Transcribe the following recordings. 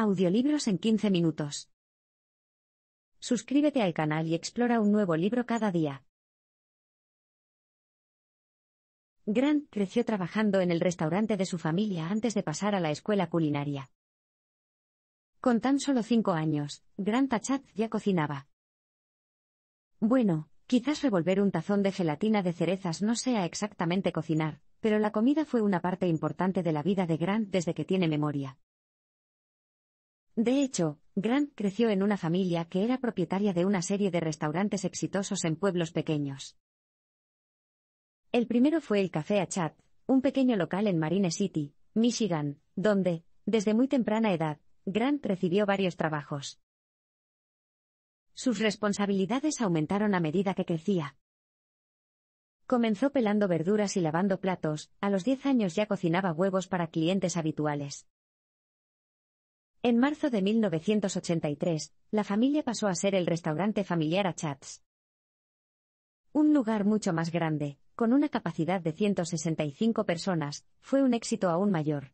Audiolibros en 15 minutos. Suscríbete al canal y explora un nuevo libro cada día. Grant creció trabajando en el restaurante de su familia antes de pasar a la escuela culinaria. Con tan solo cinco años, Grant Achat ya cocinaba. Bueno, quizás revolver un tazón de gelatina de cerezas no sea exactamente cocinar, pero la comida fue una parte importante de la vida de Grant desde que tiene memoria. De hecho, Grant creció en una familia que era propietaria de una serie de restaurantes exitosos en pueblos pequeños. El primero fue el Café Achat, un pequeño local en Marine City, Michigan, donde, desde muy temprana edad, Grant recibió varios trabajos. Sus responsabilidades aumentaron a medida que crecía. Comenzó pelando verduras y lavando platos, a los 10 años ya cocinaba huevos para clientes habituales. En marzo de 1983, la familia pasó a ser el restaurante familiar a Chats. Un lugar mucho más grande, con una capacidad de 165 personas, fue un éxito aún mayor.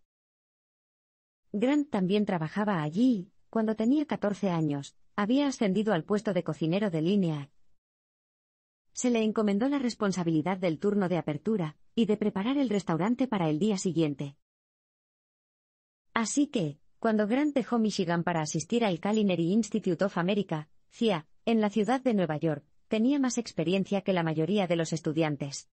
Grant también trabajaba allí, cuando tenía 14 años, había ascendido al puesto de cocinero de línea. Se le encomendó la responsabilidad del turno de apertura y de preparar el restaurante para el día siguiente. Así que, cuando Grant dejó Michigan para asistir al Culinary Institute of America, CIA, en la ciudad de Nueva York, tenía más experiencia que la mayoría de los estudiantes.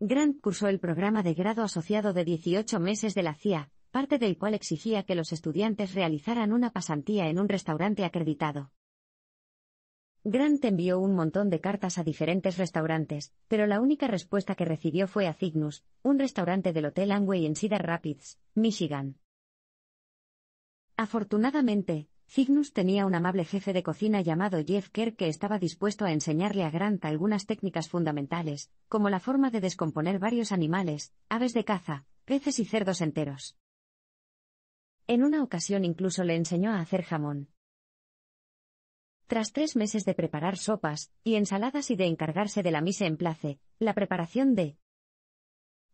Grant cursó el programa de grado asociado de 18 meses de la CIA, parte del cual exigía que los estudiantes realizaran una pasantía en un restaurante acreditado. Grant envió un montón de cartas a diferentes restaurantes, pero la única respuesta que recibió fue a Cygnus, un restaurante del Hotel Angway en Cedar Rapids, Michigan. Afortunadamente, Cygnus tenía un amable jefe de cocina llamado Jeff Kerr que estaba dispuesto a enseñarle a Grant algunas técnicas fundamentales, como la forma de descomponer varios animales, aves de caza, peces y cerdos enteros. En una ocasión incluso le enseñó a hacer jamón. Tras tres meses de preparar sopas y ensaladas y de encargarse de la mise en place, la preparación de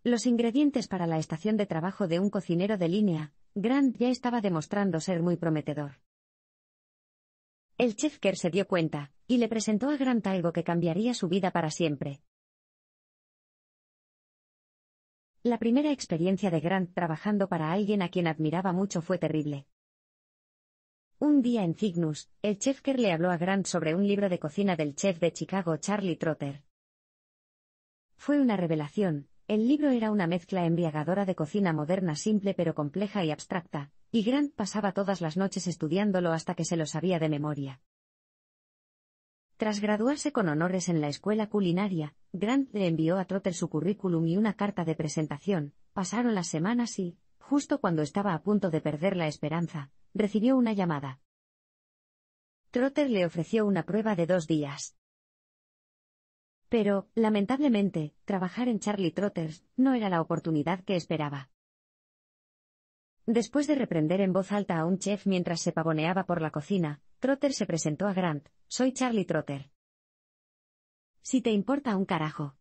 los ingredientes para la estación de trabajo de un cocinero de línea, Grant ya estaba demostrando ser muy prometedor. El chefker se dio cuenta, y le presentó a Grant algo que cambiaría su vida para siempre. La primera experiencia de Grant trabajando para alguien a quien admiraba mucho fue terrible. Un día en Cygnus, el chefker le habló a Grant sobre un libro de cocina del chef de Chicago Charlie Trotter. Fue una revelación, el libro era una mezcla embriagadora de cocina moderna simple pero compleja y abstracta, y Grant pasaba todas las noches estudiándolo hasta que se lo sabía de memoria. Tras graduarse con honores en la escuela culinaria, Grant le envió a Trotter su currículum y una carta de presentación. Pasaron las semanas y, justo cuando estaba a punto de perder la esperanza, recibió una llamada. Trotter le ofreció una prueba de dos días. Pero, lamentablemente, trabajar en Charlie Trotters no era la oportunidad que esperaba. Después de reprender en voz alta a un chef mientras se pavoneaba por la cocina, Trotter se presentó a Grant. Soy Charlie Trotter. Si te importa un carajo.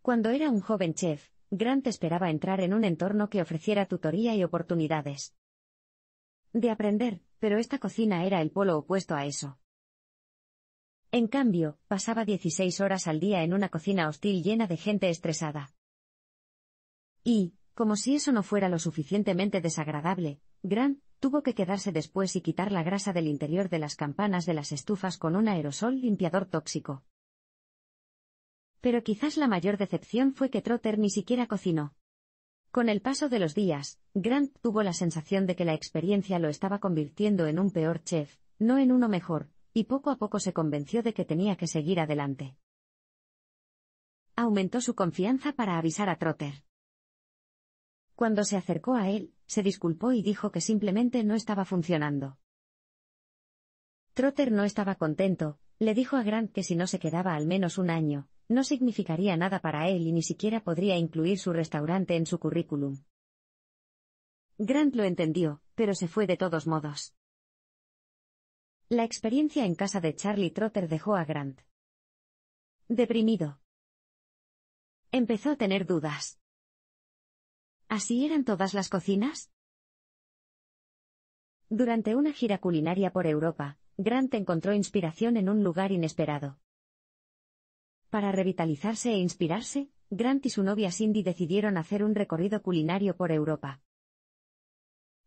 Cuando era un joven chef, Grant esperaba entrar en un entorno que ofreciera tutoría y oportunidades. De aprender, pero esta cocina era el polo opuesto a eso. En cambio, pasaba 16 horas al día en una cocina hostil llena de gente estresada. Y, como si eso no fuera lo suficientemente desagradable, Grant tuvo que quedarse después y quitar la grasa del interior de las campanas de las estufas con un aerosol limpiador tóxico. Pero quizás la mayor decepción fue que Trotter ni siquiera cocinó. Con el paso de los días, Grant tuvo la sensación de que la experiencia lo estaba convirtiendo en un peor chef, no en uno mejor, y poco a poco se convenció de que tenía que seguir adelante. Aumentó su confianza para avisar a Trotter. Cuando se acercó a él, se disculpó y dijo que simplemente no estaba funcionando. Trotter no estaba contento, le dijo a Grant que si no se quedaba al menos un año, no significaría nada para él y ni siquiera podría incluir su restaurante en su currículum. Grant lo entendió, pero se fue de todos modos. La experiencia en casa de Charlie Trotter dejó a Grant deprimido. Empezó a tener dudas. ¿Así eran todas las cocinas? Durante una gira culinaria por Europa, Grant encontró inspiración en un lugar inesperado. Para revitalizarse e inspirarse, Grant y su novia Cindy decidieron hacer un recorrido culinario por Europa.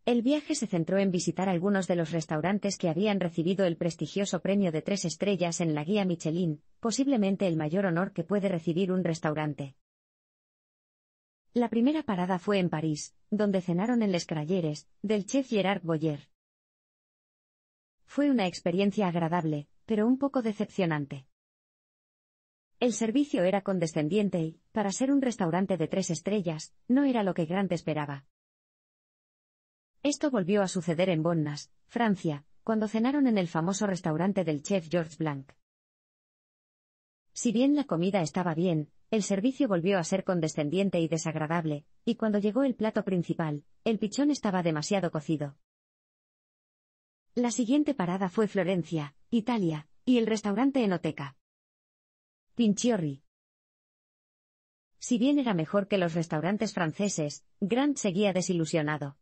El viaje se centró en visitar algunos de los restaurantes que habían recibido el prestigioso premio de tres estrellas en la guía Michelin, posiblemente el mayor honor que puede recibir un restaurante. La primera parada fue en París, donde cenaron en Les Crayères, del chef Gerard Boyer. Fue una experiencia agradable, pero un poco decepcionante. El servicio era condescendiente y, para ser un restaurante de tres estrellas, no era lo que Grant esperaba. Esto volvió a suceder en Bonnas, Francia, cuando cenaron en el famoso restaurante del chef George Blanc. Si bien la comida estaba bien, el servicio volvió a ser condescendiente y desagradable, y cuando llegó el plato principal, el pichón estaba demasiado cocido. La siguiente parada fue Florencia, Italia, y el restaurante Enoteca. Pinchiorri. Si bien era mejor que los restaurantes franceses, Grant seguía desilusionado.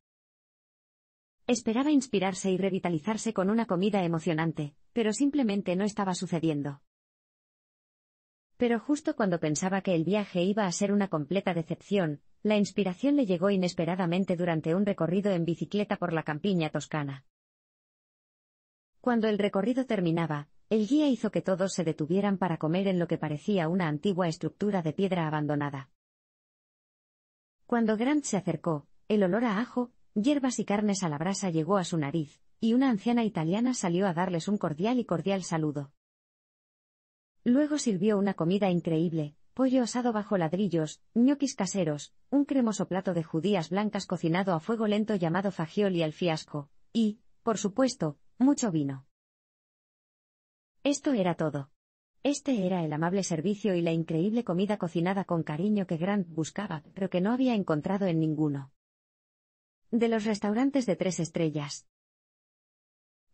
Esperaba inspirarse y revitalizarse con una comida emocionante, pero simplemente no estaba sucediendo. Pero justo cuando pensaba que el viaje iba a ser una completa decepción, la inspiración le llegó inesperadamente durante un recorrido en bicicleta por la campiña toscana. Cuando el recorrido terminaba, el guía hizo que todos se detuvieran para comer en lo que parecía una antigua estructura de piedra abandonada. Cuando Grant se acercó, el olor a ajo, hierbas y carnes a la brasa llegó a su nariz, y una anciana italiana salió a darles un cordial y cordial saludo. Luego sirvió una comida increíble, pollo asado bajo ladrillos, ñoquis caseros, un cremoso plato de judías blancas cocinado a fuego lento llamado fagioli al fiasco, y, por supuesto, mucho vino. Esto era todo. Este era el amable servicio y la increíble comida cocinada con cariño que Grant buscaba, pero que no había encontrado en ninguno de los restaurantes de tres estrellas.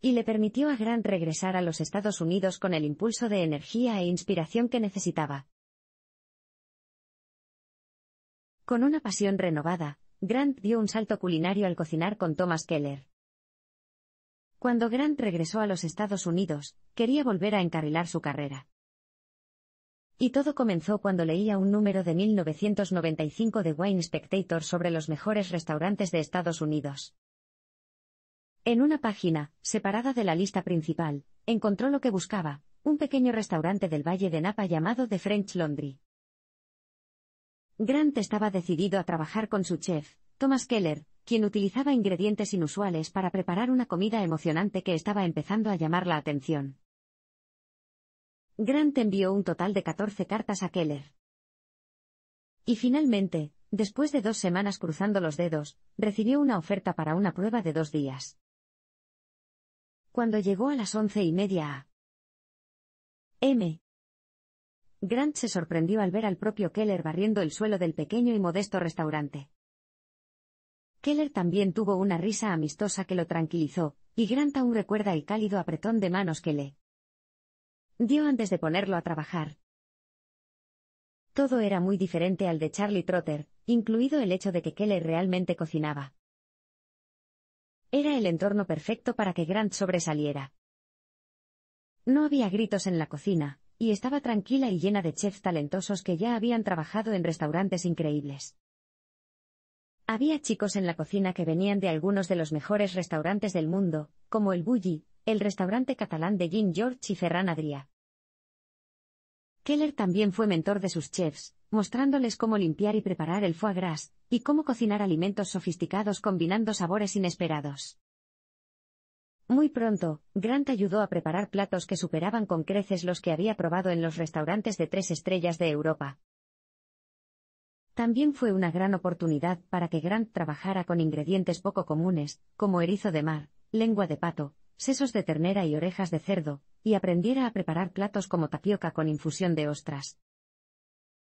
Y le permitió a Grant regresar a los Estados Unidos con el impulso de energía e inspiración que necesitaba. Con una pasión renovada, Grant dio un salto culinario al cocinar con Thomas Keller. Cuando Grant regresó a los Estados Unidos, quería volver a encarrilar su carrera. Y todo comenzó cuando leía un número de 1995 de Wine Spectator sobre los mejores restaurantes de Estados Unidos. En una página, separada de la lista principal, encontró lo que buscaba, un pequeño restaurante del Valle de Napa llamado The French Laundry. Grant estaba decidido a trabajar con su chef, Thomas Keller, quien utilizaba ingredientes inusuales para preparar una comida emocionante que estaba empezando a llamar la atención. Grant envió un total de 14 cartas a Keller. Y finalmente, después de dos semanas cruzando los dedos, recibió una oferta para una prueba de dos días. Cuando llegó a las once y media a M. Grant se sorprendió al ver al propio Keller barriendo el suelo del pequeño y modesto restaurante. Keller también tuvo una risa amistosa que lo tranquilizó, y Grant aún recuerda el cálido apretón de manos que le dio antes de ponerlo a trabajar. Todo era muy diferente al de Charlie Trotter, incluido el hecho de que Kelly realmente cocinaba. Era el entorno perfecto para que Grant sobresaliera. No había gritos en la cocina, y estaba tranquila y llena de chefs talentosos que ya habían trabajado en restaurantes increíbles. Había chicos en la cocina que venían de algunos de los mejores restaurantes del mundo, como el Bully, el restaurante catalán de Jean George y Ferran Adria. Keller también fue mentor de sus chefs, mostrándoles cómo limpiar y preparar el foie gras, y cómo cocinar alimentos sofisticados combinando sabores inesperados. Muy pronto, Grant ayudó a preparar platos que superaban con creces los que había probado en los restaurantes de tres estrellas de Europa. También fue una gran oportunidad para que Grant trabajara con ingredientes poco comunes, como erizo de mar, lengua de pato, sesos de ternera y orejas de cerdo, y aprendiera a preparar platos como tapioca con infusión de ostras.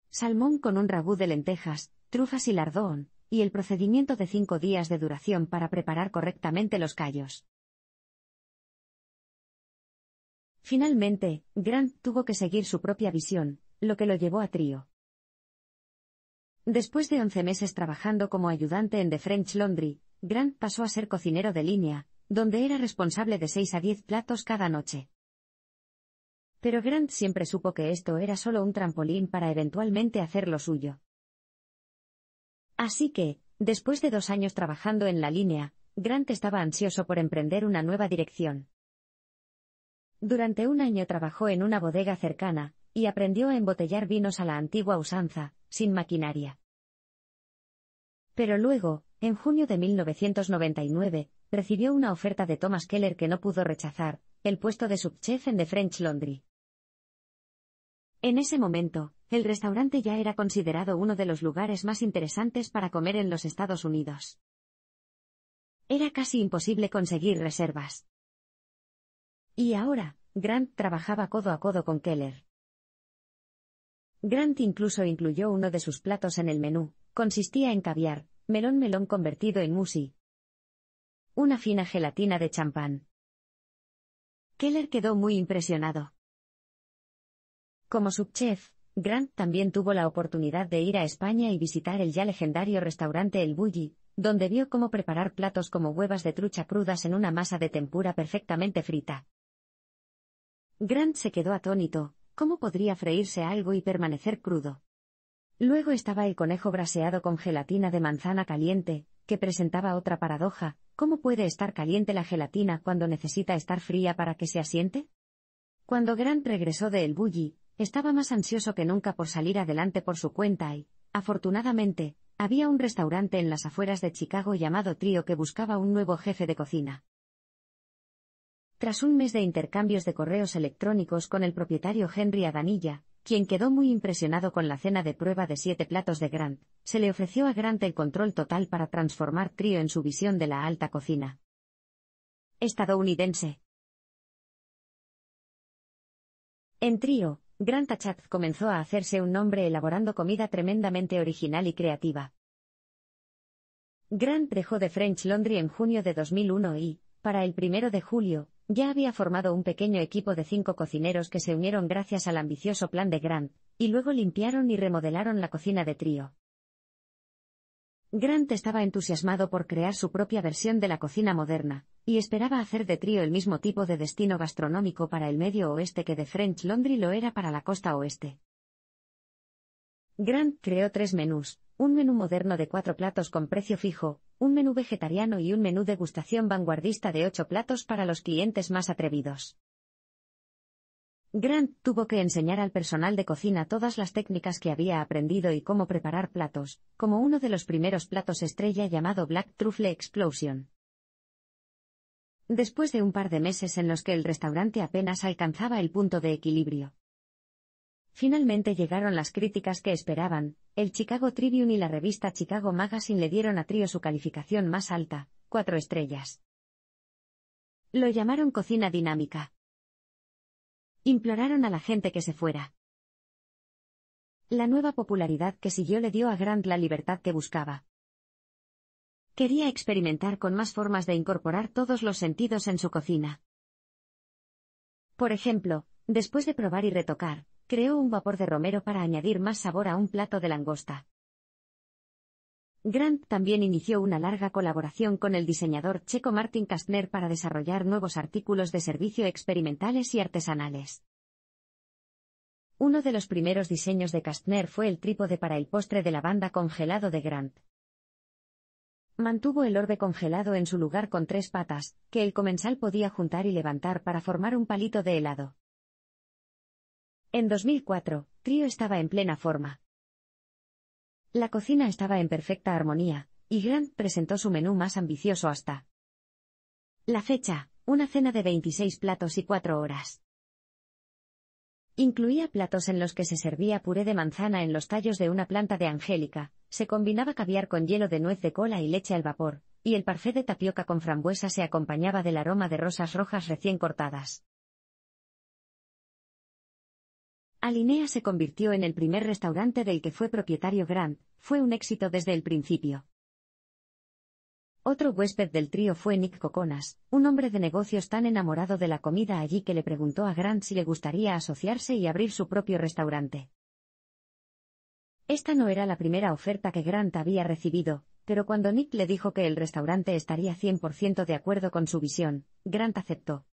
Salmón con un rabú de lentejas, trufas y lardón, y el procedimiento de cinco días de duración para preparar correctamente los callos. Finalmente, Grant tuvo que seguir su propia visión, lo que lo llevó a Trío. Después de once meses trabajando como ayudante en The French Laundry, Grant pasó a ser cocinero de línea, donde era responsable de 6 a 10 platos cada noche. Pero Grant siempre supo que esto era solo un trampolín para eventualmente hacer lo suyo. Así que, después de dos años trabajando en la línea, Grant estaba ansioso por emprender una nueva dirección. Durante un año trabajó en una bodega cercana, y aprendió a embotellar vinos a la antigua usanza, sin maquinaria. Pero luego, en junio de 1999, recibió una oferta de Thomas Keller que no pudo rechazar, el puesto de subchef en The French Laundry. En ese momento, el restaurante ya era considerado uno de los lugares más interesantes para comer en los Estados Unidos. Era casi imposible conseguir reservas. Y ahora, Grant trabajaba codo a codo con Keller. Grant incluso incluyó uno de sus platos en el menú, consistía en caviar, melón melón convertido en musi, una fina gelatina de champán. Keller quedó muy impresionado. Como subchef, Grant también tuvo la oportunidad de ir a España y visitar el ya legendario restaurante El Bulli, donde vio cómo preparar platos como huevas de trucha crudas en una masa de tempura perfectamente frita. Grant se quedó atónito, ¿cómo podría freírse algo y permanecer crudo? Luego estaba el conejo braseado con gelatina de manzana caliente, que presentaba otra paradoja, ¿Cómo puede estar caliente la gelatina cuando necesita estar fría para que se asiente? Cuando Grant regresó de El Bulli, estaba más ansioso que nunca por salir adelante por su cuenta y, afortunadamente, había un restaurante en las afueras de Chicago llamado Trio que buscaba un nuevo jefe de cocina. Tras un mes de intercambios de correos electrónicos con el propietario Henry Adanilla, quien quedó muy impresionado con la cena de prueba de siete platos de Grant, se le ofreció a Grant el control total para transformar Trio en su visión de la alta cocina. Estadounidense. En Trio, Grant Achatz comenzó a hacerse un nombre elaborando comida tremendamente original y creativa. Grant dejó de French Laundry en junio de 2001 y, para el primero de julio, ya había formado un pequeño equipo de cinco cocineros que se unieron gracias al ambicioso plan de Grant, y luego limpiaron y remodelaron la cocina de trío. Grant estaba entusiasmado por crear su propia versión de la cocina moderna, y esperaba hacer de trío el mismo tipo de destino gastronómico para el medio oeste que de French Laundry lo era para la costa oeste. Grant creó tres menús, un menú moderno de cuatro platos con precio fijo, un menú vegetariano y un menú degustación vanguardista de ocho platos para los clientes más atrevidos. Grant tuvo que enseñar al personal de cocina todas las técnicas que había aprendido y cómo preparar platos, como uno de los primeros platos estrella llamado Black Truffle Explosion. Después de un par de meses en los que el restaurante apenas alcanzaba el punto de equilibrio, Finalmente llegaron las críticas que esperaban, el Chicago Tribune y la revista Chicago Magazine le dieron a Trio su calificación más alta, cuatro estrellas. Lo llamaron cocina dinámica. Imploraron a la gente que se fuera. La nueva popularidad que siguió le dio a Grant la libertad que buscaba. Quería experimentar con más formas de incorporar todos los sentidos en su cocina. Por ejemplo, después de probar y retocar, creó un vapor de romero para añadir más sabor a un plato de langosta. Grant también inició una larga colaboración con el diseñador checo Martin Kastner para desarrollar nuevos artículos de servicio experimentales y artesanales. Uno de los primeros diseños de Kastner fue el trípode para el postre de lavanda congelado de Grant. Mantuvo el orbe congelado en su lugar con tres patas, que el comensal podía juntar y levantar para formar un palito de helado. En 2004, Trio estaba en plena forma. La cocina estaba en perfecta armonía, y Grant presentó su menú más ambicioso hasta la fecha, una cena de 26 platos y 4 horas. Incluía platos en los que se servía puré de manzana en los tallos de una planta de angélica, se combinaba caviar con hielo de nuez de cola y leche al vapor, y el parfé de tapioca con frambuesa se acompañaba del aroma de rosas rojas recién cortadas. Alinea se convirtió en el primer restaurante del que fue propietario Grant, fue un éxito desde el principio. Otro huésped del trío fue Nick Coconas, un hombre de negocios tan enamorado de la comida allí que le preguntó a Grant si le gustaría asociarse y abrir su propio restaurante. Esta no era la primera oferta que Grant había recibido, pero cuando Nick le dijo que el restaurante estaría 100% de acuerdo con su visión, Grant aceptó.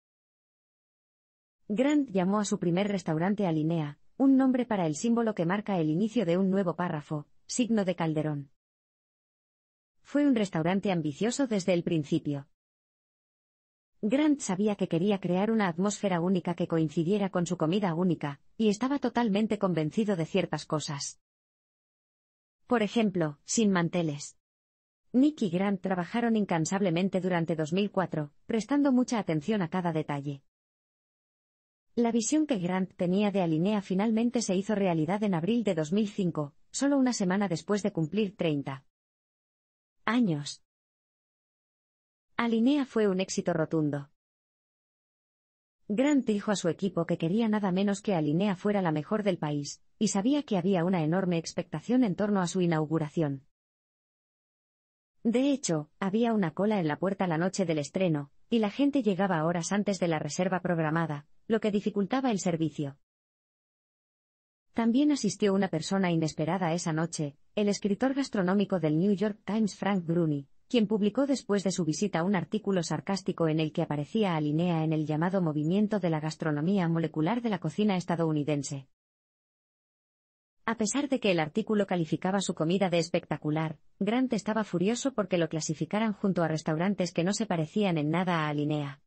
Grant llamó a su primer restaurante Alinea, un nombre para el símbolo que marca el inicio de un nuevo párrafo, signo de Calderón. Fue un restaurante ambicioso desde el principio. Grant sabía que quería crear una atmósfera única que coincidiera con su comida única, y estaba totalmente convencido de ciertas cosas. Por ejemplo, sin manteles. Nick y Grant trabajaron incansablemente durante 2004, prestando mucha atención a cada detalle. La visión que Grant tenía de Alinea finalmente se hizo realidad en abril de 2005, solo una semana después de cumplir 30 años. Alinea fue un éxito rotundo. Grant dijo a su equipo que quería nada menos que Alinea fuera la mejor del país, y sabía que había una enorme expectación en torno a su inauguración. De hecho, había una cola en la puerta la noche del estreno, y la gente llegaba horas antes de la reserva programada, lo que dificultaba el servicio. También asistió una persona inesperada esa noche, el escritor gastronómico del New York Times Frank Bruni, quien publicó después de su visita un artículo sarcástico en el que aparecía Alinea en el llamado movimiento de la gastronomía molecular de la cocina estadounidense. A pesar de que el artículo calificaba su comida de espectacular, Grant estaba furioso porque lo clasificaran junto a restaurantes que no se parecían en nada a Alinea.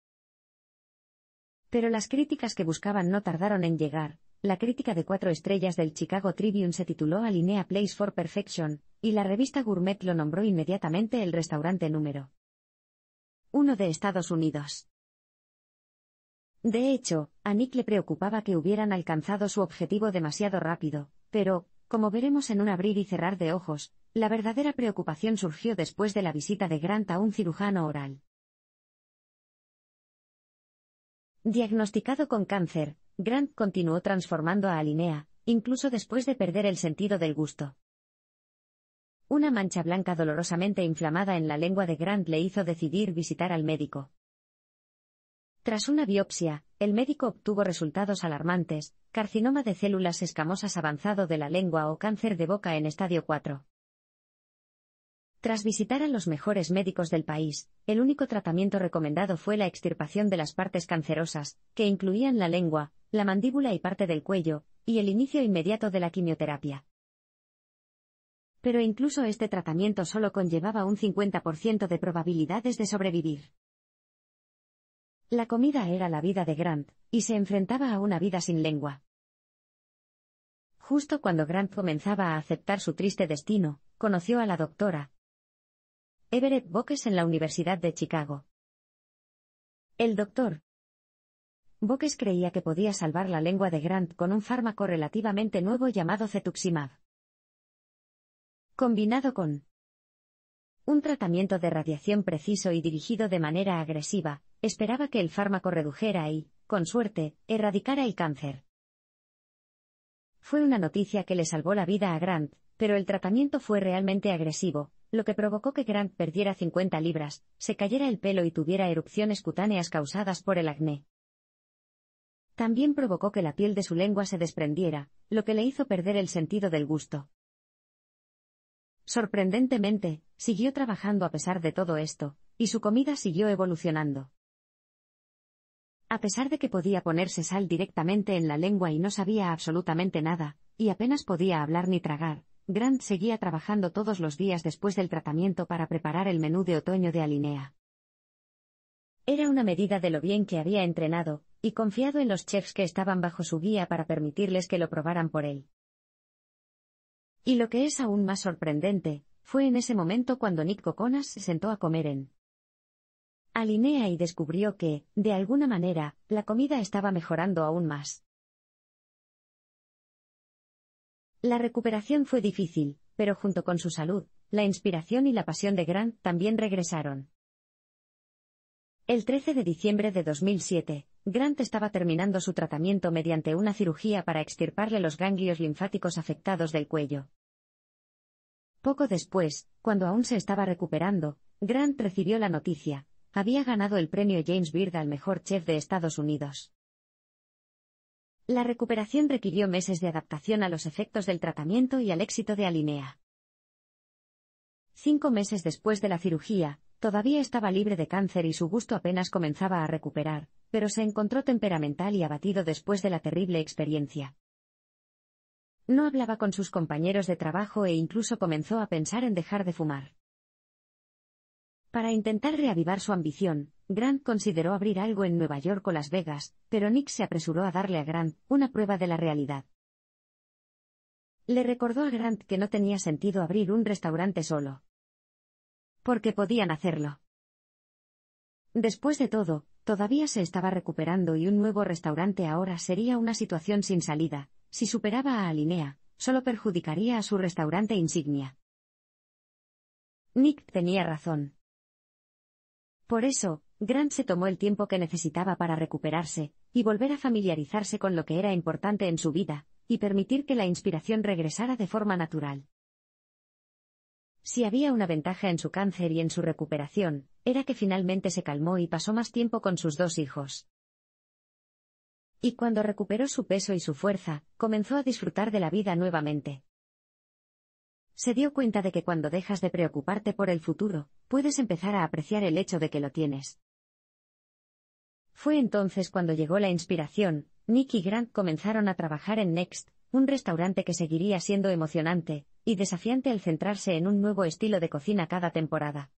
Pero las críticas que buscaban no tardaron en llegar. La crítica de cuatro estrellas del Chicago Tribune se tituló Alinea Place for Perfection, y la revista Gourmet lo nombró inmediatamente el restaurante número uno de Estados Unidos. De hecho, a Nick le preocupaba que hubieran alcanzado su objetivo demasiado rápido, pero, como veremos en un abrir y cerrar de ojos, la verdadera preocupación surgió después de la visita de Grant a un cirujano oral. Diagnosticado con cáncer, Grant continuó transformando a Alinea, incluso después de perder el sentido del gusto. Una mancha blanca dolorosamente inflamada en la lengua de Grant le hizo decidir visitar al médico. Tras una biopsia, el médico obtuvo resultados alarmantes, carcinoma de células escamosas avanzado de la lengua o cáncer de boca en estadio 4. Tras visitar a los mejores médicos del país, el único tratamiento recomendado fue la extirpación de las partes cancerosas, que incluían la lengua, la mandíbula y parte del cuello, y el inicio inmediato de la quimioterapia. Pero incluso este tratamiento solo conllevaba un 50% de probabilidades de sobrevivir. La comida era la vida de Grant, y se enfrentaba a una vida sin lengua. Justo cuando Grant comenzaba a aceptar su triste destino, conoció a la doctora, Everett Bokes en la Universidad de Chicago. El doctor Bokes creía que podía salvar la lengua de Grant con un fármaco relativamente nuevo llamado cetuximab. Combinado con un tratamiento de radiación preciso y dirigido de manera agresiva, esperaba que el fármaco redujera y, con suerte, erradicara el cáncer. Fue una noticia que le salvó la vida a Grant, pero el tratamiento fue realmente agresivo, lo que provocó que Grant perdiera 50 libras, se cayera el pelo y tuviera erupciones cutáneas causadas por el acné. También provocó que la piel de su lengua se desprendiera, lo que le hizo perder el sentido del gusto. Sorprendentemente, siguió trabajando a pesar de todo esto, y su comida siguió evolucionando. A pesar de que podía ponerse sal directamente en la lengua y no sabía absolutamente nada, y apenas podía hablar ni tragar, Grant seguía trabajando todos los días después del tratamiento para preparar el menú de otoño de Alinea. Era una medida de lo bien que había entrenado, y confiado en los chefs que estaban bajo su guía para permitirles que lo probaran por él. Y lo que es aún más sorprendente, fue en ese momento cuando Nick Coconas se sentó a comer en Alinea y descubrió que, de alguna manera, la comida estaba mejorando aún más. La recuperación fue difícil, pero junto con su salud, la inspiración y la pasión de Grant también regresaron. El 13 de diciembre de 2007, Grant estaba terminando su tratamiento mediante una cirugía para extirparle los ganglios linfáticos afectados del cuello. Poco después, cuando aún se estaba recuperando, Grant recibió la noticia, había ganado el premio James Beard al mejor chef de Estados Unidos. La recuperación requirió meses de adaptación a los efectos del tratamiento y al éxito de Alinea. Cinco meses después de la cirugía, todavía estaba libre de cáncer y su gusto apenas comenzaba a recuperar, pero se encontró temperamental y abatido después de la terrible experiencia. No hablaba con sus compañeros de trabajo e incluso comenzó a pensar en dejar de fumar. Para intentar reavivar su ambición, Grant consideró abrir algo en Nueva York o Las Vegas, pero Nick se apresuró a darle a Grant una prueba de la realidad. Le recordó a Grant que no tenía sentido abrir un restaurante solo. Porque podían hacerlo. Después de todo, todavía se estaba recuperando y un nuevo restaurante ahora sería una situación sin salida. Si superaba a Alinea, solo perjudicaría a su restaurante insignia. Nick tenía razón. Por eso, Grant se tomó el tiempo que necesitaba para recuperarse, y volver a familiarizarse con lo que era importante en su vida, y permitir que la inspiración regresara de forma natural. Si había una ventaja en su cáncer y en su recuperación, era que finalmente se calmó y pasó más tiempo con sus dos hijos. Y cuando recuperó su peso y su fuerza, comenzó a disfrutar de la vida nuevamente. Se dio cuenta de que cuando dejas de preocuparte por el futuro, puedes empezar a apreciar el hecho de que lo tienes. Fue entonces cuando llegó la inspiración, Nick y Grant comenzaron a trabajar en Next, un restaurante que seguiría siendo emocionante y desafiante al centrarse en un nuevo estilo de cocina cada temporada.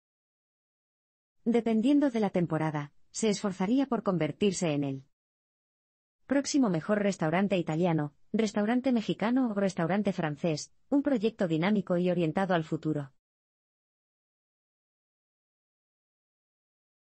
Dependiendo de la temporada, se esforzaría por convertirse en el Próximo mejor restaurante italiano, restaurante mexicano o restaurante francés, un proyecto dinámico y orientado al futuro.